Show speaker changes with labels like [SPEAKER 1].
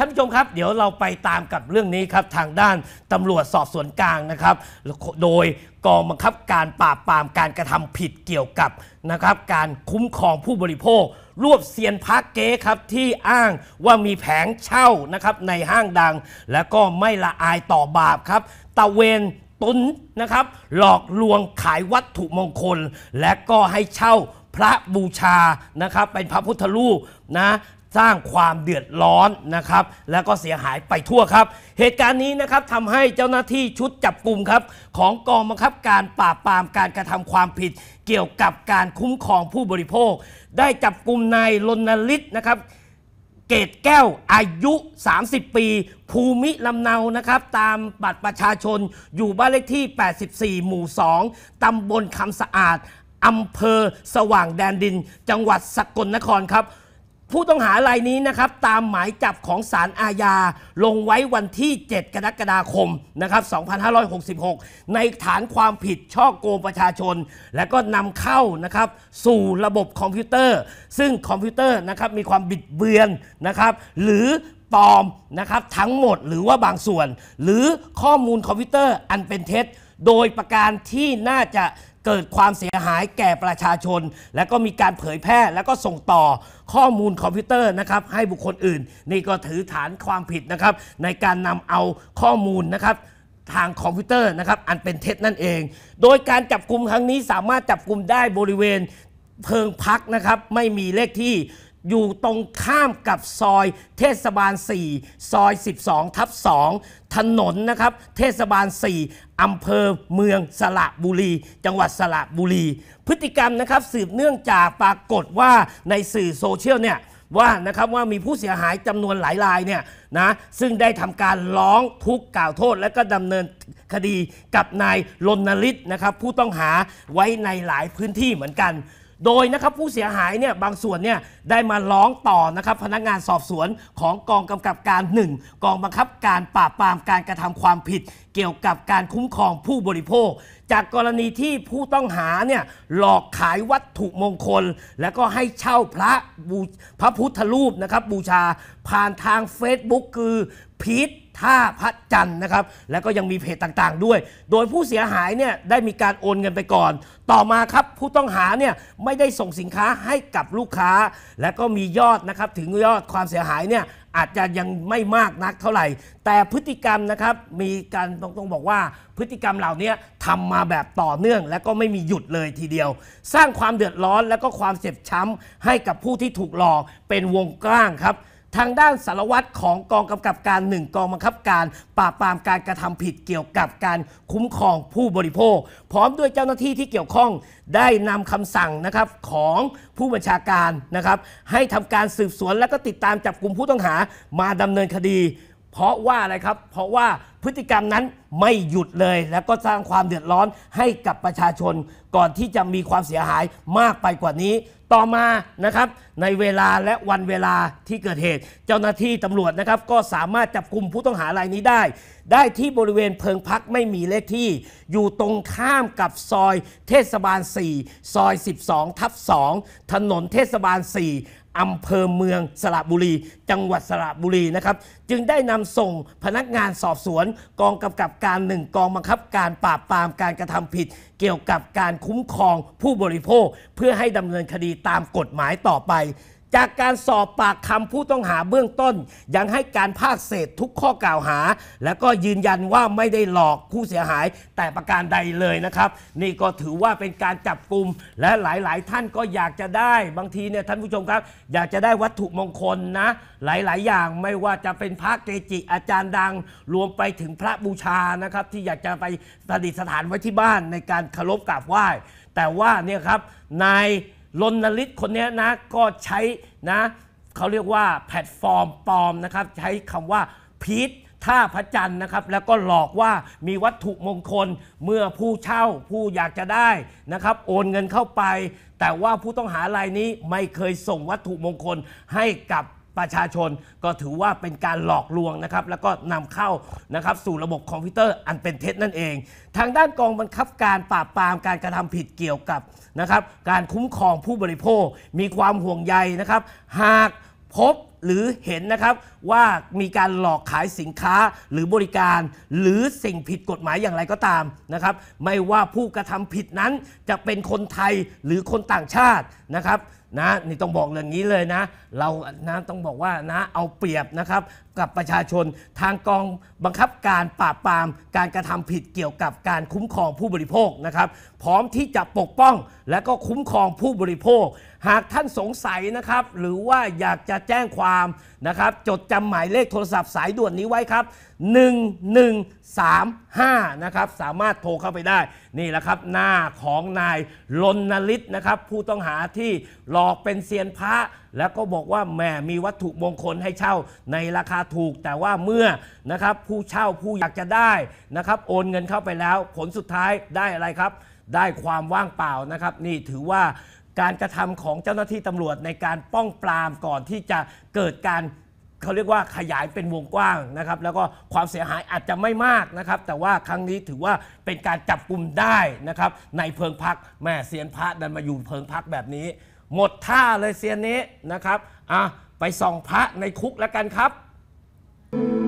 [SPEAKER 1] ท่านผู้ชมครับ เดี๋ยวเราไปตามกับเรื่องนี้ครับทางด้านตำรวจสอบสวนกลางนะครับ โดยกองบังคับการปราบปรามการกระทำผิดเกี่ยวกับนะครับ การคุ้มครองผู้บริโภค รวบเซียนพักเก้ครับที่อ้างว่ามีแผงเช่านะครับในห้างดัง และก็ไม่ละอายต่อบาปครับ ตะเวนตุนนะครับ หลอกลวงขายวัตถุมงคล และก็ให้เช่าพระบูชานะครับ เป็นพระพุทธรูปนะสร้างความเดือดร้อนนะครับ แล้วก็เสียหายไปทั่วครับ เหตุการณ์นี้นะครับทำให้เจ้าหน้าที่ชุดจับกลุ่มครับ ของกองบังคับการปราบปรามการกระทำความผิดเกี่ยวกับการคุ้มครองผู้บริโภค ได้จับกลุ่มนายรณฤทธิ์นะครับ เกตแก้วอายุ 30 ปี ภูมิลำเนานะครับ ตามบัตรประชาชนอยู่บ้านเลขที่ 84 หมู่ 2 ตำบลคำสะอาด อำเภอสว่างแดนดิน จังหวัดสกลนครครับผู้ต้องหารายนี้นะครับ ตามหมายจับของศาลอาญาลงไว้วันที่ 7 กรกฎาคมนะครับ 2566 ในฐานความผิดช่อโกงประชาชน และก็นำเข้านะครับสู่ระบบคอมพิวเตอร์ ซึ่งคอมพิวเตอร์นะครับมีความบิดเบือนนะครับหรือปลอมนะครับทั้งหมดหรือว่าบางส่วน หรือข้อมูลคอมพิวเตอร์อันเป็นเท็จ โดยประการที่น่าจะเกิดความเสียหายแก่ประชาชน และก็มีการเผยแพร่ และก็ส่งต่อข้อมูลคอมพิวเตอร์นะครับ ให้บุคคลอื่นนี่ก็ถือฐานความผิดนะครับ ในการนำเอาข้อมูลนะครับทางคอมพิวเตอร์นะครับอันเป็นเท็จนั่นเอง โดยการจับกลุ่มครั้งนี้สามารถจับกลุ่มได้บริเวณเพิงพักนะครับ ไม่มีเลขที่อยู่ตรงข้ามกับซอยเทศบาล 4 ซอย 12 ทับ 2 ถนนนะครับ เทศบาล 4 อำเภอเมืองสระบุรี จังหวัดสระบุรี พฤติกรรมนะครับสืบเนื่องจากปรากฏว่าในสื่อโซเชียลเนี่ยว่านะครับว่ามีผู้เสียหายจำนวนหลายรายเนี่ยนะซึ่งได้ทำการร้องทุกข์กล่าวโทษและก็ดำเนินคดีกับนายลนนลิตนะครับผู้ต้องหาไว้ในหลายพื้นที่เหมือนกันโดยนะครับผู้เสียหายเนี่ยบางส่วนเนี่ยได้มาร้องต่อนะครับพนักงานสอบสวนของกองกำกับการ1กองบังคับการปราบปรามการกระทำความผิดเกี่ยวกับการคุ้มครองผู้บริโภค จากกรณีที่ผู้ต้องหาเนี่ยหลอกขายวัตถุมงคล แล้วก็ให้เช่าพระพระพุทธรูปนะครับบูชาผ่านทาง Facebook คือพีทท่าพระจันทร์นะครับ แล้วก็ยังมีเพจต่างๆ ด้วย โดยผู้เสียหายเนี่ยได้มีการโอนเงินไปก่อน ต่อมาครับผู้ต้องหาเนี่ยไม่ได้ส่งสินค้าให้กับลูกค้า และก็มียอดนะครับถึงยอดความเสียหายเนี่ยอาจจะยังไม่มากนักเท่าไหร่ แต่พฤติกรรมนะครับมีการต้องต้องบอกว่า พฤติกรรมเหล่านี้ทำมาแบบต่อเนื่องและก็ไม่มีหยุดเลยทีเดียว สร้างความเดือดร้อนและก็ความเจ็บช้ำให้กับผู้ที่ถูกหลอกเป็นวงกว้างครับทางด้านสารวัตรของกองกำกับการหนึ่งกองบังคับการ ปราบปรามการกระทำผิดเกี่ยวกับการคุ้มครองผู้บริโภค พร้อมด้วยเจ้าหน้าที่ที่เกี่ยวข้องได้นำคำสั่งนะครับของผู้บัญชาการนะครับให้ทำการสืบสวนและก็ติดตามจับกลุ่มผู้ต้องหามาดำเนินคดีเพราะว่าอะไรครับ เพราะว่าพฤติกรรมนั้นไม่หยุดเลย แล้วก็สร้างความเดือดร้อนให้กับประชาชน ก่อนที่จะมีความเสียหายมากไปกว่านี้ ต่อมานะครับในเวลาและวันเวลาที่เกิดเหตุ เจ้าหน้าที่ตำรวจนะครับก็สามารถจับกลุ่มผู้ต้องหารายนี้ได้ ได้ที่บริเวณเพิงพักไม่มีเลขที่ อยู่ตรงข้ามกับซอยเทศบาล 4 ซอย 12 ทับ 2 ถนนเทศบาล 4อำเภอเมืองสระบุรี จังหวัดสระบุรีนะครับ จึงได้นำส่งพนักงานสอบสวน กองกำกับการหนึ่งกองบังคับการปราบปรามการกระทำผิด เกี่ยวกับการคุ้มครองผู้บริโภค เพื่อให้ดำเนินคดีตามกฎหมายต่อไปจากการสอบปากคำผู้ต้องหาเบื้องต้น ยังให้การภาคเศษทุกข้อกล่าวหา และก็ยืนยันว่าไม่ได้หลอกผู้เสียหายแต่ประการใดเลยนะครับ นี่ก็ถือว่าเป็นการจับกลุ่มและหลายๆ ท่านก็อยากจะได้ บางทีเนี่ยท่านผู้ชมครับ อยากจะได้วัตถุมงคลนะหลายๆ อย่างไม่ว่าจะเป็นพระเกจิอาจารย์ดังรวมไปถึงพระบูชานะครับ ที่อยากจะไปประดิษฐานไว้ที่บ้านในการเคารพกราบไหว้แต่ว่าเนี่ยครับนายลนลิศคนนี้นะก็ใช้นะเขาเรียกว่า แพลตฟอร์มปลอมนะครับ ใช้คำว่าพีทท่าพระจันทร์นะครับ แล้วก็หลอกว่ามีวัตถุมงคลเมื่อผู้เช่าผู้อยากจะได้นะครับ โอนเงินเข้าไป แต่ว่าผู้ต้องหารายนี้ไม่เคยส่งวัตถุมงคลให้กับประชาชนก็ถือว่าเป็นการหลอกลวงนะครับแล้วก็นำเข้านะครับสู่ระบบคอมพิวเตอร์อันเป็นเท็จนั่นเอง ทางด้านกองบังคับการปราบปราม การกระทำผิดเกี่ยวกับนะครับการคุ้มครองผู้บริโภค มีความห่วงใยนะครับ หากพบหรือเห็นนะครับว่ามีการหลอกขายสินค้าหรือบริการ หรือสิ่งผิดกฎหมายอย่างไรก็ตามนะครับ ไม่ว่าผู้กระทำผิดนั้นจะเป็นคนไทยหรือคนต่างชาตินะครับ นะนี่ต้องบอกเรื่องนี้เลยนะ เรานะต้องบอกว่านะเอาเปรียบนะครับ กับประชาชนทางกองบังคับการปราบปรามการกระทำผิดเกี่ยวกับการคุ้มครองผู้บริโภคนะครับ พร้อมที่จะปกป้องและก็คุ้มครองผู้บริโภค หากท่านสงสัยนะครับ หรือว่าอยากจะแจ้งความนะครับจดจำหมายเลขโทรศัพท์สายด่วนนี้ไว้ครับ 1135นะครับ สามารถโทรเข้าไปได้ นี่แหละครับ หน้าของนายลนนลิตนะครับ ผู้ต้องหาที่หลอกเป็นเซียนพระ แล้วก็บอกว่าแหมมีวัตถุมงคลให้เช่าในราคาถูกแต่ว่าเมื่อนะครับผู้เช่าผู้อยากจะได้นะครับโอนเงินเข้าไปแล้วผลสุดท้ายได้อะไรครับ ได้ความว่างเปล่านะครับ นี่ถือว่าการกระทำของเจ้าหน้าที่ตำรวจในการป้องปรามก่อนที่จะเกิดการเขาเรียกว่าขยายเป็นวงกว้างนะครับ แล้วก็ความเสียหายอาจจะไม่มากนะครับ แต่ว่าครั้งนี้ถือว่าเป็นการจับกลุ่มได้นะครับ ในเพิงพักแม่เซียนพระดันมาอยู่เพิงพักแบบนี้ หมดท่าเลยเซียนนี้นะครับอ่ะไปส่องพระในคุกแล้วกันครับ thank you